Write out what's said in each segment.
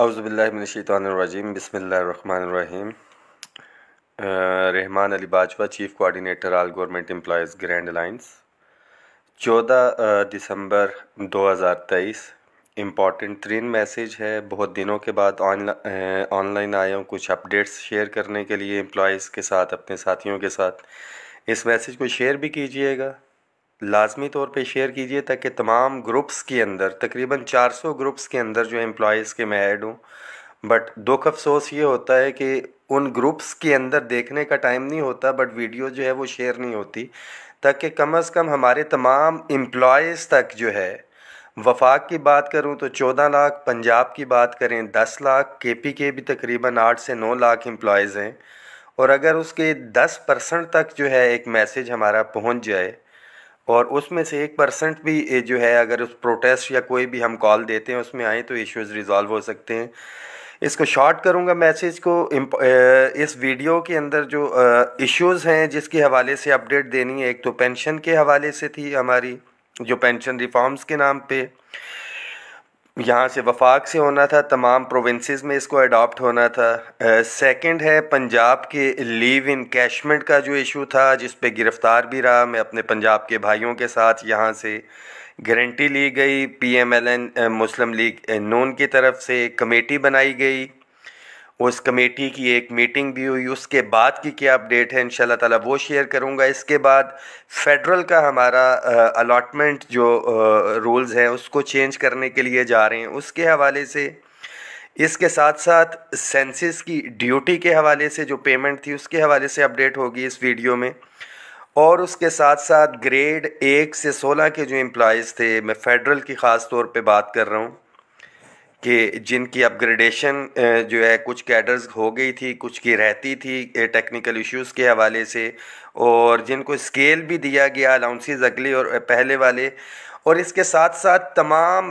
अवज़बिल्लिनशानरजीम बसमीम Rahman Ali Bajwa chief coordinator all government employees grand alliance चौदह दिसंबर 2023 इम्पॉर्टेंट तरीन मैसेज है बहुत दिनों के बाद ऑनलाइन आया हूँ कुछ अपडेट्स शेयर करने के लिए एम्प्लॉज़ के साथ अपने साथियों के साथ इस मैसेज को शेयर भी कीजिएगा लाजमी तौर पे शेयर कीजिए ताकि तमाम ग्रुप्स के अंदर तकरीबन 400 ग्रुप्स के अंदर जो एम्प्लॉज़ के मैं ऐड हूँ बट दुख अफसोस ये होता है कि उन ग्रुप्स के अंदर देखने का टाइम नहीं होता बट वीडियो जो है वो शेयर नहीं होती ताकि कम अज़ कम हमारे तमाम एम्प्लॉज़ तक जो है वफाक की बात करूं तो 14 लाख पंजाब की बात करें 10 लाख केपी के भी तकरीबन 8 से 9 लाख एम्प्लॉज हैं और अगर उसके 10 परसेंट तक जो है एक मैसेज हमारा पहुंच जाए और उसमें से एक परसेंट भी जो है अगर उस प्रोटेस्ट या कोई भी हम कॉल देते हैं उसमें आए तो इश्यूज़ रिजॉल्व हो सकते हैं इसको शॉर्ट करूंगा मैसेज को इस वीडियो के अंदर जो इश्यूज़ हैं जिसके हवाले से अपडेट देनी है एक तो पेंशन के हवाले से थी हमारी जो पेंशन रिफॉर्म्स के नाम पर यहाँ से वफाक से होना था तमाम प्रोविंसेस में इसको अडॉप्ट होना था सेकंड है पंजाब के लीव इन कैशमेंट का जो इशू था जिस पे गिरफ़्तार भी रहा मैं अपने पंजाब के भाइयों के साथ यहाँ से गारंटी ली गई पीएमएलएन मुस्लिम लीग नून की तरफ से कमेटी बनाई गई उस कमेटी की एक मीटिंग भी हुई उसके बाद की क्या अपडेट है इन ताला वो शेयर करूँगा इसके बाद फेडरल का हमारा अलाटमेंट जो रूल्स हैं उसको चेंज करने के लिए जा रहे हैं उसके हवाले से इसके साथ साथ सेंसिस की ड्यूटी के हवाले से जो पेमेंट थी उसके हवाले से अपडेट होगी इस वीडियो में और उसके साथ साथ ग्रेड एक से सोलह के जो एम्प्लॉज़ थे मैं फेडरल की ख़ास तौर पर बात कर रहा हूँ कि जिनकी अपग्रेडेशन जो है कुछ कैडर्स हो गई थी कुछ की रहती थी टेक्निकल इश्यूज़ के हवाले से और जिनको स्केल भी दिया गया अलाउंसिस अगले और पहले वाले और इसके साथ साथ तमाम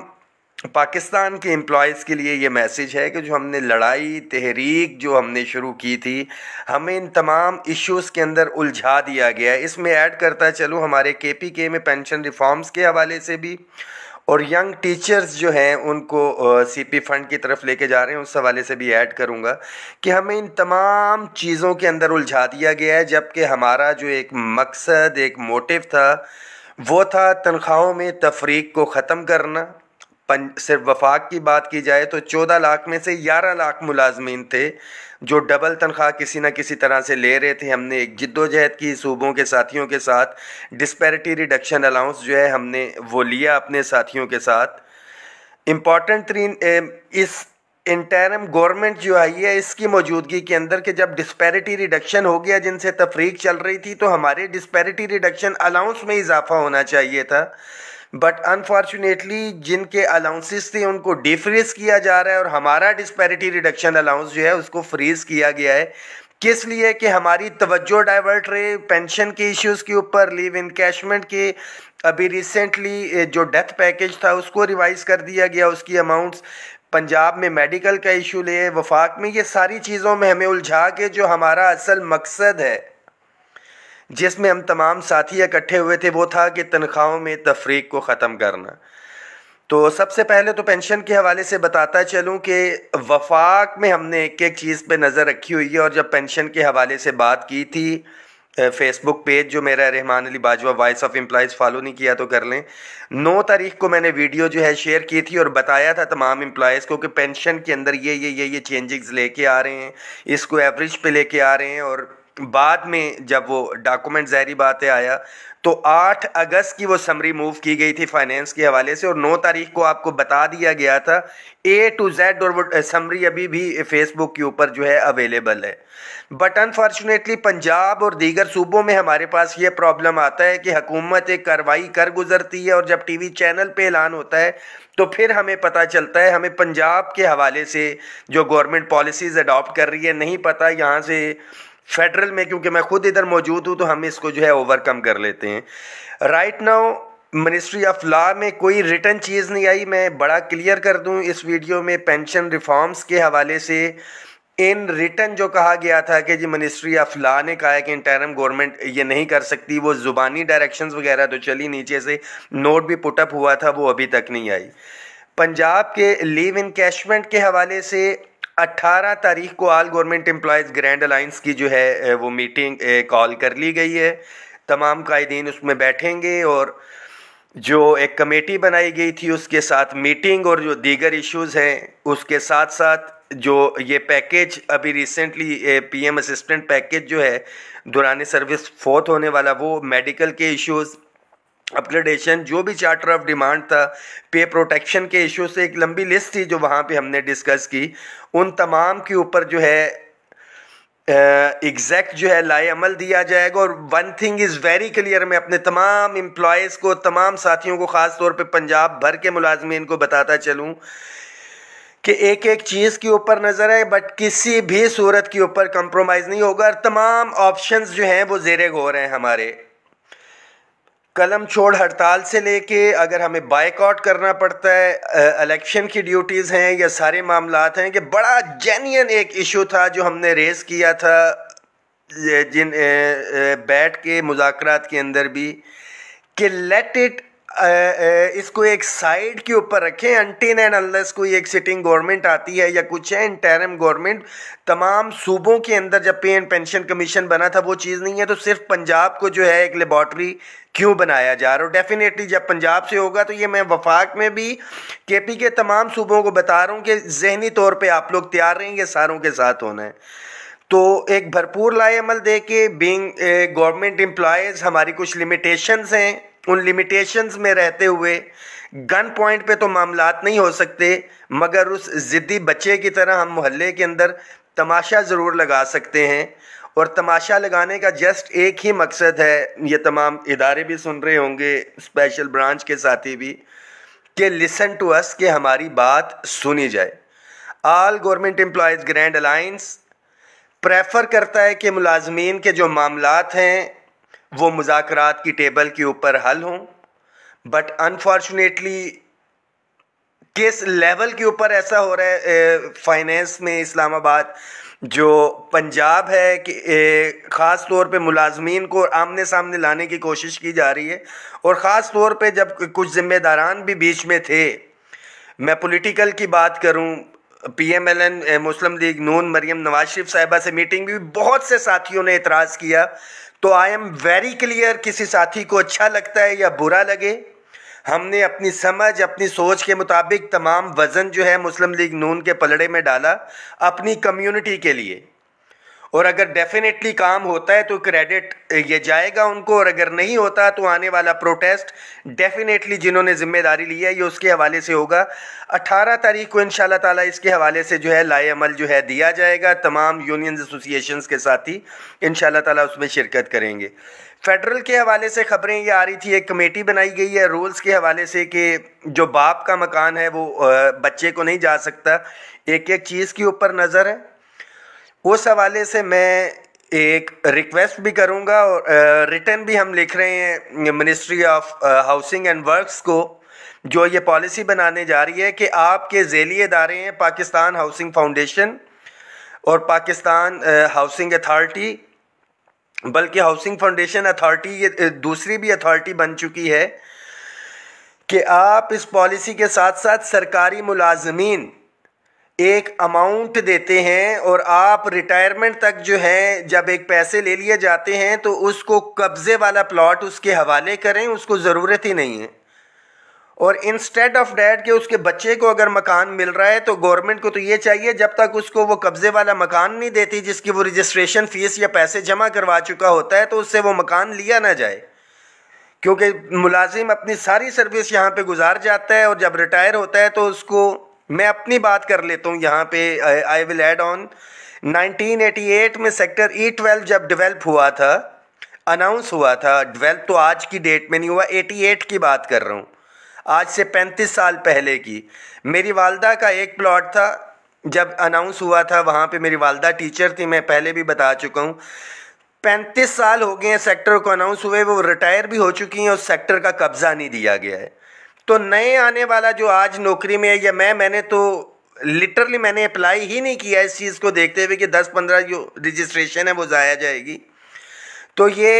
पाकिस्तान के एम्प्लॉज़ के लिए ये मैसेज है कि जो हमने लड़ाई तहरीक जो हमने शुरू की थी हमें इन तमाम इश्यूज़ के अंदर उलझा दिया गया है इसमें ऐड करता चलूँ हमारे के पी के में पेंशन रिफॉर्म्स के हवाले से भी और यंग टीचर्स जो हैं उनको सीपी फंड की तरफ लेके जा रहे हैं उस हवाले से भी ऐड करूँगा कि हमें इन तमाम चीज़ों के अंदर उलझा दिया गया है जबकि हमारा जो एक मकसद एक मोटिव था वो था तनख्वाहों में तफरीक को ख़त्म करना सिर्फ वफाक की बात की जाए तो चौदह लाख में से ग्यारह लाख मुलाजमीन थे जो डबल तनख्वाह किसी न किसी तरह से ले रहे थे हमने एक जद्दोजहद की सूबों के साथियों के साथ डिस्पैरिटी रिडक्शन अलाउंस जो है हमने वो लिया अपने साथियों के साथ इम्पॉर्टेंट तरीन इस इंटरम गवर्नमेंट जो आई है इसकी मौजूदगी के अंदर के जब डिस्पैरिटी रिडक्शन हो गया जिनसे तफरीक चल रही थी तो हमारे डिस्पैरिटी रिडक्शन अलाउंस में इजाफा होना चाहिए था बट अनफॉर्चुनेटली जिनके अलाउंसेस थे उनको डिफ्रेस किया जा रहा है और हमारा डिस्पेरिटी रिडक्शन अलाउंस जो है उसको फ्रीज किया गया है किस लिए कि हमारी तवज्जो डाइवर्ट रहे पेंशन के इश्यूज़ के ऊपर लीव कैशमेंट के अभी रिसेंटली जो डेथ पैकेज था उसको रिवाइज़ कर दिया गया उसकी अमाउंट्स पंजाब में मेडिकल का इशू ले वफाक में ये सारी चीज़ों में हमें उलझा के जो हमारा असल मकसद है जिसमें हम तमाम साथी इकट्ठे हुए थे वो था कि तनख्वाहों में तफरीक को ख़त्म करना तो सबसे पहले तो पेंशन के हवाले से बताता चलूँ कि वफाक में हमने एक एक चीज़ पे नज़र रखी हुई है और जब पेंशन के हवाले से बात की थी फेसबुक पेज जो मेरा Rahman Ali Bajwa voice of employees follow नहीं किया तो कर लें नौ तारीख को मैंने वीडियो जो है शेयर की थी और बताया था तमाम एम्प्लॉज़ को कि पेंशन के अंदर ये ये ये ये चेंजिंग्स लेके आ रहे हैं इसको एवरेज पे लेके आ रहे हैं और बाद में जब वो डॉक्यूमेंट जहरी बातें आया तो 8 अगस्त की वो समरी मूव की गई थी फाइनेंस के हवाले से और 9 तारीख को आपको बता दिया गया था ए टू जेड और वो समरी अभी भी फेसबुक के ऊपर जो है अवेलेबल है बट अनफॉर्चुनेटली पंजाब और दीगर सूबों में हमारे पास ये प्रॉब्लम आता है कि हकूमत एक कार्रवाई कर गुजरती है और जब टी वी चैनल पर ऐलान होता है तो फिर हमें पता चलता है हमें पंजाब के हवाले से जो गवर्नमेंट पॉलिसीज़ अडॉप्ट कर रही है नहीं पता यहाँ से फेडरल में क्योंकि मैं खुद इधर मौजूद हूँ तो हम इसको जो है ओवरकम कर लेते हैं right now ministry of law में कोई रिटर्न चीज़ नहीं आई मैं बड़ा क्लियर कर दूँ इस वीडियो में पेंशन रिफॉर्म्स के हवाले से इन रिटर्न जो कहा गया था कि जी मिनिस्ट्री ऑफ लॉ ने कहा है कि इंटरम गवर्नमेंट ये नहीं कर सकती वो ज़ुबानी डायरेक्शंस वगैरह तो चली नीचे से नोट भी पुटअप हुआ था वो अभी तक नहीं आई पंजाब के लीव कैशमेंट के हवाले से अट्ठारह तारीख को all government employees grand alliance की जो है वो मीटिंग कॉल कर ली गई है तमाम कायदीन उसमें बैठेंगे और जो एक कमेटी बनाई गई थी उसके साथ मीटिंग और जो दीगर इश्यूज हैं उसके साथ साथ जो ये पैकेज अभी रिसेंटली पीएम असिस्टेंट पैकेज जो है दुरानी सर्विस फोर्थ होने वाला वो मेडिकल के इश्यूज़ अपग्रेडेशन जो भी चार्टर ऑफ डिमांड था पे प्रोटेक्शन के इशू से एक लंबी लिस्ट थी जो वहाँ पे हमने डिस्कस की उन तमाम के ऊपर जो है एग्जैक्ट जो है लाए अमल दिया जाएगा और one thing is very clear मैं अपने तमाम एम्प्लॉयज़ को तमाम साथियों को ख़ास तौर पे पंजाब भर के मुलाजमन को बताता चलूँ कि एक एक चीज़ के ऊपर नज़र है बट किसी भी सूरत के ऊपर कंप्रोमाइज़ नहीं होगा और तमाम ऑप्शंस जो हैं वो जेरे गौर हैं हमारे कलम छोड़ हड़ताल से लेके अगर हमें बाइकआउट करना पड़ता है इलेक्शन की ड्यूटीज़ हैं या सारे मामला हैं कि बड़ा जेन्यन एक इशू था जो हमने रेस किया था जिन बैठ के मुजाकर के अंदर भी कि लेट इट इसको एक साइड के ऊपर रखें अंटिन एंड अनलेस कोई एक सिटिंग गवर्नमेंट आती है या कुछ है इंटरम गवर्नमेंट तमाम सूबों के अंदर जब पे एंड पेंशन कमीशन बना था वो चीज़ नहीं है तो सिर्फ पंजाब को जो है एक लेबॉर्टरी क्यों बनाया जा रहा है डेफिनेटली जब पंजाब से होगा तो ये मैं वफाक में भी के पी के तमाम सूबों को बता रहा हूँ कि जहनी तौर पर आप लोग तैयार रहेंगे सारों के साथ होना है तो एक भरपूर लाए अमल दे के बींग गवर्नमेंट एम्प्लॉयज़ हमारी कुछ लिमिटेशंस हैं उन लिमिटेशंस में रहते हुए गन पॉइंट पे तो मामलात नहीं हो सकते मगर उस ज़िद्दी बच्चे की तरह हम मोहल्ले के अंदर तमाशा ज़रूर लगा सकते हैं और तमाशा लगाने का जस्ट एक ही मकसद है ये तमाम इदारे भी सुन रहे होंगे स्पेशल ब्रांच के साथी भी कि लिसन टू अस कि हमारी बात सुनी जाए all government employees grand alliance prefer करता है कि मुलाजमीन के जो मामला हैं वो मुजाकर की टेबल के ऊपर हल हों बट अनफॉर्चुनेटली किस लेवल के ऊपर ऐसा हो रहा है फाइनेंस में इस्लामाबाद जो पंजाब है कि ख़ास तौर पे मुलाजमीन को आमने सामने लाने की कोशिश की जा रही है और ख़ास तौर पे जब कुछ ज़िम्मेदारान भी बीच में थे मैं पॉलिटिकल की बात करूं पीएमएलएन मुस्लिम लीग नून मरियम नवाज शरीफ साहिबा से मीटिंग भी बहुत से साथियों ने इतराज़ किया तो आई एम वेरी क्लियर किसी साथी को अच्छा लगता है या बुरा लगे हमने अपनी समझ अपनी सोच के मुताबिक तमाम वज़न जो है मुस्लिम लीग नून के पलड़े में डाला अपनी कम्युनिटी के लिए और अगर डेफिनेटली काम होता है तो क्रेडिट ये जाएगा उनको और अगर नहीं होता तो आने वाला प्रोटेस्ट डेफिनेटली जिन्होंने ज़िम्मेदारी ली है ये उसके हवाले से होगा 18 तारीख को इन ताला इसके हवाले से जो है लाए अमल जो है दिया जाएगा तमाम यूनियन एसोसिएशन के साथ ही इन ताला उसमें शिरकत करेंगे फेडरल के हवाले से खबरें ये आ रही थी एक कमेटी बनाई गई है रूल्स के हवाले से कि जो बाप का मकान है वो बच्चे को नहीं जा सकता एक एक चीज़ के ऊपर नज़र है उस हवाले से मैं एक रिक्वेस्ट भी करूँगा और रिटर्न भी हम लिख रहे हैं ministry of housing and works को जो ये पॉलिसी बनाने जा रही है कि आपके झेली इदारे हैं पाकिस्तान हाउसिंग फाउंडेशन और पाकिस्तान हाउसिंग अथॉरिटी बल्कि हाउसिंग फाउंडेशन अथॉरिटी ये दूसरी भी अथॉरिटी बन चुकी है कि आप इस पॉलिसी के साथ साथ सरकारी मुलाजमीन एक अमाउंट देते हैं और आप रिटायरमेंट तक जो है जब एक पैसे ले लिए जाते हैं तो उसको कब्ज़े वाला प्लॉट उसके हवाले करें उसको ज़रूरत ही नहीं है और इंस्टेड ऑफ डैट के उसके बच्चे को अगर मकान मिल रहा है तो गवर्नमेंट को तो ये चाहिए जब तक उसको वो कब्ज़े वाला मकान नहीं देती जिसकी वो रजिस्ट्रेशन फ़ीस या पैसे जमा करवा चुका होता है तो उससे वो मकान लिया ना जाए क्योंकि मुलाजिम अपनी सारी सर्विस यहाँ पे गुजार जाता है और जब रिटायर होता है तो उसको मैं अपनी बात कर लेता हूँ यहाँ पे आई विल एड ऑन 1988 में सेक्टर ई ट्वेल्व जब डेवलप हुआ था अनाउंस हुआ था डेवलप तो आज की डेट में नहीं हुआ 88 की बात कर रहा हूँ आज से 35 साल पहले की मेरी वालदा का एक प्लॉट था जब अनाउंस हुआ था वहाँ पे मेरी वालदा टीचर थी मैं पहले भी बता चुका हूँ पैंतीस साल हो गए हैं सेक्टर को अनाउंस हुए वो रिटायर भी हो चुकी हैं उस सेक्टर का कब्ज़ा नहीं दिया गया है तो नए आने वाला जो आज नौकरी में है या मैं मैंने तो लिटरली मैंने अप्लाई ही नहीं किया इस चीज़ को देखते हुए कि 10-15 जो रजिस्ट्रेशन है वो ज़ाया जाएगी तो ये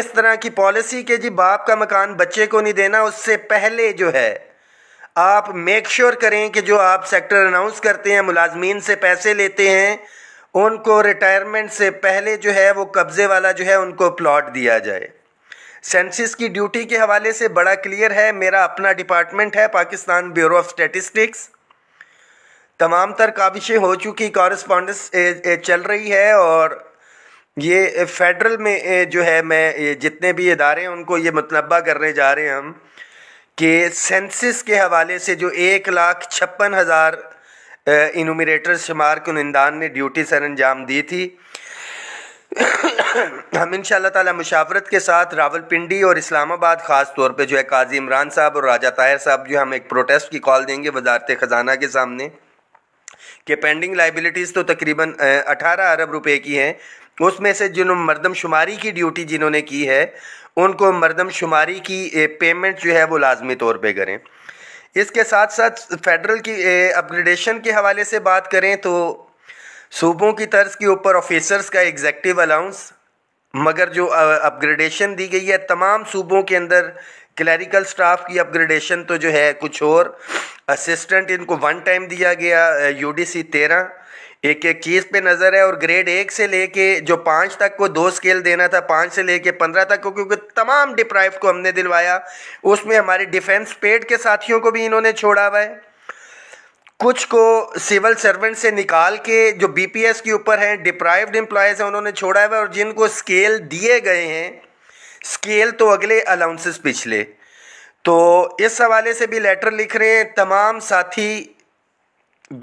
इस तरह की पॉलिसी के जी बाप का मकान बच्चे को नहीं देना उससे पहले जो है आप मेक श्योर sure करें कि जो आप सेक्टर अनाउंस करते हैं मुलाजमीन से पैसे लेते हैं उनको रिटायरमेंट से पहले जो है वो कब्ज़े वाला जो है उनको प्लॉट दिया जाए सेंसिस की ड्यूटी के हवाले से बड़ा क्लियर है मेरा अपना डिपार्टमेंट है पाकिस्तान ब्यूरो ऑफ स्टेटिस्टिक्स तमाम तर काविशें हो चुकी कॉरस्पॉन्डेंस चल रही है और ये फेडरल में जो है मैं जितने भी इदारे हैं उनको ये मतलबा करने जा रहे हैं हम कि सेंसिस के हवाले से जो एक लाख छप्पन हज़ार इनोमिनेटर शुमार कुनंदान ने ड्यूटी सर अंजाम दी थी हम इन ताला मुशावरत के साथ रावलपिंडी और इस्लामाबाद ख़ास तौर पे जो है काजी इमरान साहब और राजा ताहिर साहब जो हम एक प्रोटेस्ट की कॉल देंगे वजारत ख़जाना के सामने कि पेंडिंग लाइबिलिटीज़ तो तकरीबन अठारह अरब रुपए की हैं उसमें से जिन मरदमशुमारी की ड्यूटी जिन्होंने की है उनको मरदमशुमारी की पेमेंट जो है वो लाजमी तौर पर करें इसके साथ साथ फेडरल की अपग्रेडेशन के हवाले से बात करें तो सूबों की तर्ज के ऊपर ऑफिसर्स का एग्जेक्टिव अलाउंस मगर जो अपग्रेडेशन दी गई है तमाम सूबों के अंदर क्लरिकल स्टाफ की अपग्रेडेशन तो जो है कुछ और असिस्टेंट इनको वन टाइम दिया गया यू डी सी तेरह एक एक चीज़ पे नज़र है और ग्रेड एक से लेके जो पाँच तक को दो स्केल देना था पाँच से लेके पंद्रह तक को क्योंकि तमाम डिप्राइव को हमने दिलवाया उसमें हमारे डिफेंस पेड के साथियों को भी इन्होंने छोड़ा हुआ है कुछ को सिविल सर्वेंट से निकाल के जो बीपीएस के ऊपर हैं डिप्राइव्ड एम्प्लॉयज़ हैं उन्होंने छोड़ा हुआ है और जिनको स्केल दिए गए हैं स्केल तो अगले अलाउंसेस पिछले तो इस हवाले से भी लेटर लिख रहे हैं तमाम साथी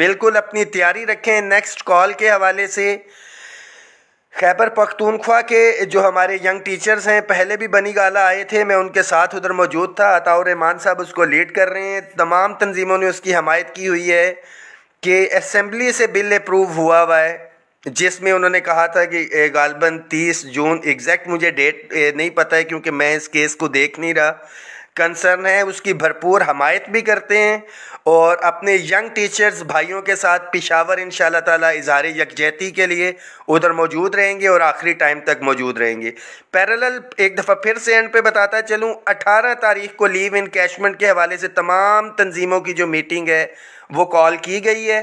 बिल्कुल अपनी तैयारी रखें नेक्स्ट कॉल के हवाले से खैबर पख्तूनख्वा के जो हमारे यंग टीचर्स हैं पहले भी बनी गाला आए थे मैं उनके साथ उधर मौजूद था रहमान साहब उसको लीड कर रहे हैं तमाम तंजीमों ने उसकी हमायत की हुई है कि असम्बली से बिल अप्रूव हुआ हुआ है जिसमें उन्होंने कहा था कि गालबन तीस जून एग्जैक्ट मुझे डेट नहीं पता है क्योंकि मैं इस केस को देख नहीं रहा कंसर्न है उसकी भरपूर हमायत भी करते हैं और अपने यंग टीचर्स भाइयों के साथ पिशावर इन ताला इजहार यकजहती के लिए उधर मौजूद रहेंगे और आखिरी टाइम तक मौजूद रहेंगे पैरेलल एक दफ़ा फिर से एंड पे बताता चलूँ अठारह तारीख को लीव इन कैशमेंट के हवाले से तमाम तंजीमों की जो मीटिंग है वो कॉल की गई है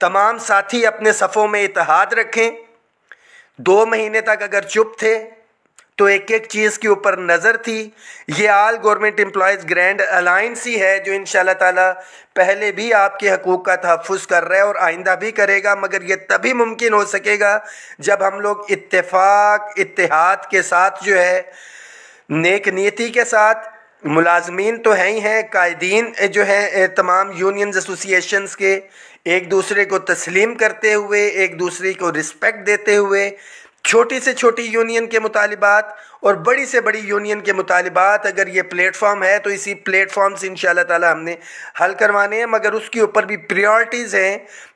तमाम साथी अपने सफ़ों में इतिहाद रखें दो महीने तक अगर चुप थे तो एक एक चीज़ के ऊपर नज़र थी ये all government employees grand alliance ही है जो इन ताला पहले भी आपके हकूक़ का तहफ़ कर रहा है और आइंदा भी करेगा मगर ये तभी मुमकिन हो सकेगा जब हम लोग इतफ़ाक़ इतिहाद के साथ जो है नेक नीति के साथ मुलाजमीन तो हैं ही हैं कायदीन जो हैं तमाम यूनियन एसोसिएशन के एक दूसरे को तस्लीम करते हुए एक दूसरे को रिस्पेक्ट देते हुए छोटी से छोटी यूनियन के मुतालबात और बड़ी से बड़ी यूनियन के मुतालबात अगर ये प्लेटफॉर्म है तो इसी प्लेटफॉर्म से इन ताला हमने हल करवाने हैं मगर उसके ऊपर भी प्रायोरिटीज़ हैं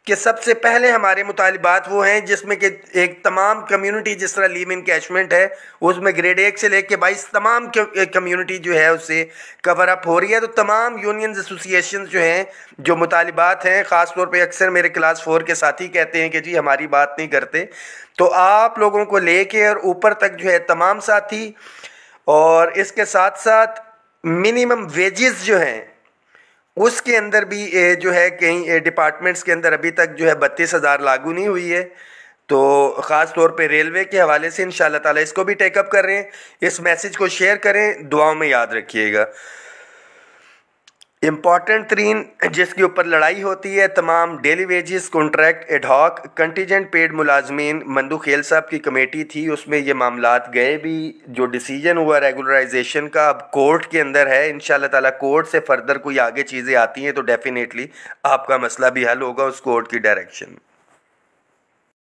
कि सबसे पहले हमारे मुतालबात वो हैं जिसमें कि एक तमाम कम्युनिटी जिस तरह लीम इन कैचमेंट है उसमें ग्रेड एक से लेके बाईस तमाम कम्युनिटी जो है उससे कवर अप हो रही है तो तमाम यूनियन एसोसिएशन जो हैं जो मुतालबात हैं तौर पर अक्सर मेरे क्लास फोर के साथी कहते हैं कि जी हमारी बात नहीं करते तो आप लोगों को ले कर और ऊपर तक जो है तमाम साथी और इसके साथ साथ मिनिमम वेजेस जो हैं उसके अंदर भी जो है कई डिपार्टमेंट्स के अंदर अभी तक जो है बत्तीस हज़ार लागू नहीं हुई है तो ख़ास तौर पे रेलवे के हवाले से इन ताला इसको भी टेकअप कर रहे हैं इस मैसेज को शेयर करें दुआओं में याद रखिएगा इम्पॉर्टेंट तरीन जिसके ऊपर लड़ाई होती है तमाम daily wages contract ad hoc contingent paid मुलाजमीन मंदू खेल साहब की कमेटी थी उसमें ये मामला गए भी जो डिसीजन हुआ रेगुलराइजेशन का अब कोर्ट के अंदर है इन ताला कोर्ट से फर्दर कोई आगे चीज़ें आती हैं तो डेफिनेटली आपका मसला भी हल होगा उस कोर्ट की डायरेक्शन में